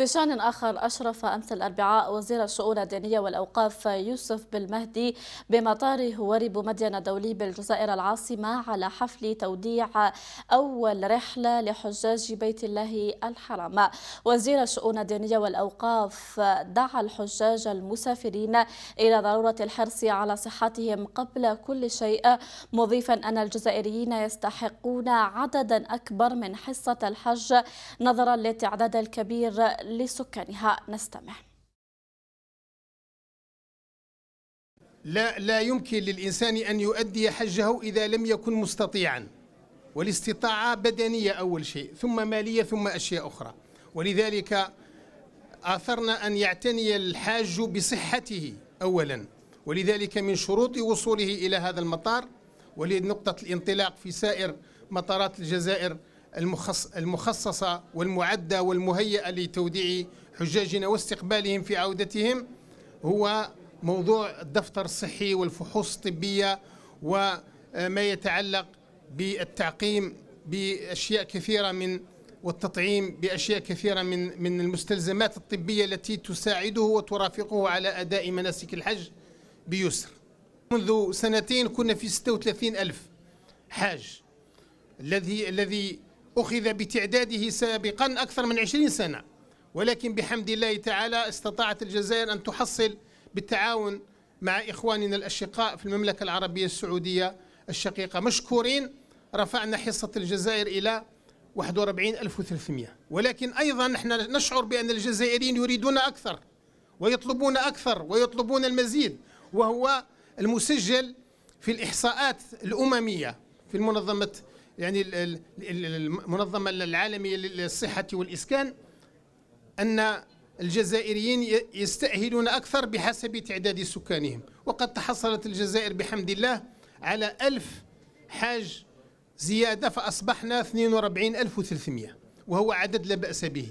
في شان آخر أشرف أمس الأربعاء وزير الشؤون الدينية والأوقاف يوسف بالمهدي بمطار هواري مدين الدولي بالجزائر العاصمة على حفل توديع أول رحلة لحجاج بيت الله الحرام وزير الشؤون الدينية والأوقاف دعا الحجاج المسافرين إلى ضرورة الحرص على صحتهم قبل كل شيء مضيفا أن الجزائريين يستحقون عددا أكبر من حصة الحج نظرا للتعداد الكبير لسكانها نستمع لا لا يمكن للإنسان أن يؤدي حجه إذا لم يكن مستطيعا والاستطاعة بدنية أول شيء ثم مالية ثم أشياء أخرى ولذلك آثرنا أن يعتني الحاج بصحته أولا ولذلك من شروط وصوله إلى هذا المطار ولنقطة الانطلاق في سائر مطارات الجزائر المخصصة والمعدة والمهيئة لتوديع حجاجنا واستقبالهم في عودتهم هو موضوع الدفتر الصحي والفحوص الطبية وما آه، يتعلق بالتعقيم بأشياء كثيرة من والتطعيم بأشياء كثيرة من من المستلزمات الطبية التي تساعده وترافقه على أداء مناسك الحج بيسر منذ سنتين كنا في 36 ألف حاج الذي الذي أخذ بتعداده سابقا أكثر من عشرين سنة ولكن بحمد الله تعالى استطاعت الجزائر أن تحصل بالتعاون مع إخواننا الأشقاء في المملكة العربية السعودية الشقيقة مشكورين رفعنا حصة الجزائر إلى 41300 ولكن أيضا نحن نشعر بأن الجزائريين يريدون أكثر ويطلبون أكثر ويطلبون المزيد وهو المسجل في الإحصاءات الأممية في المنظمة يعني المنظمة العالمية للصحة والإسكان أن الجزائريين يستأهلون أكثر بحسب تعداد سكانهم وقد تحصلت الجزائر بحمد الله على ألف حاج زيادة فأصبحنا 42300 وهو عدد لا بأس به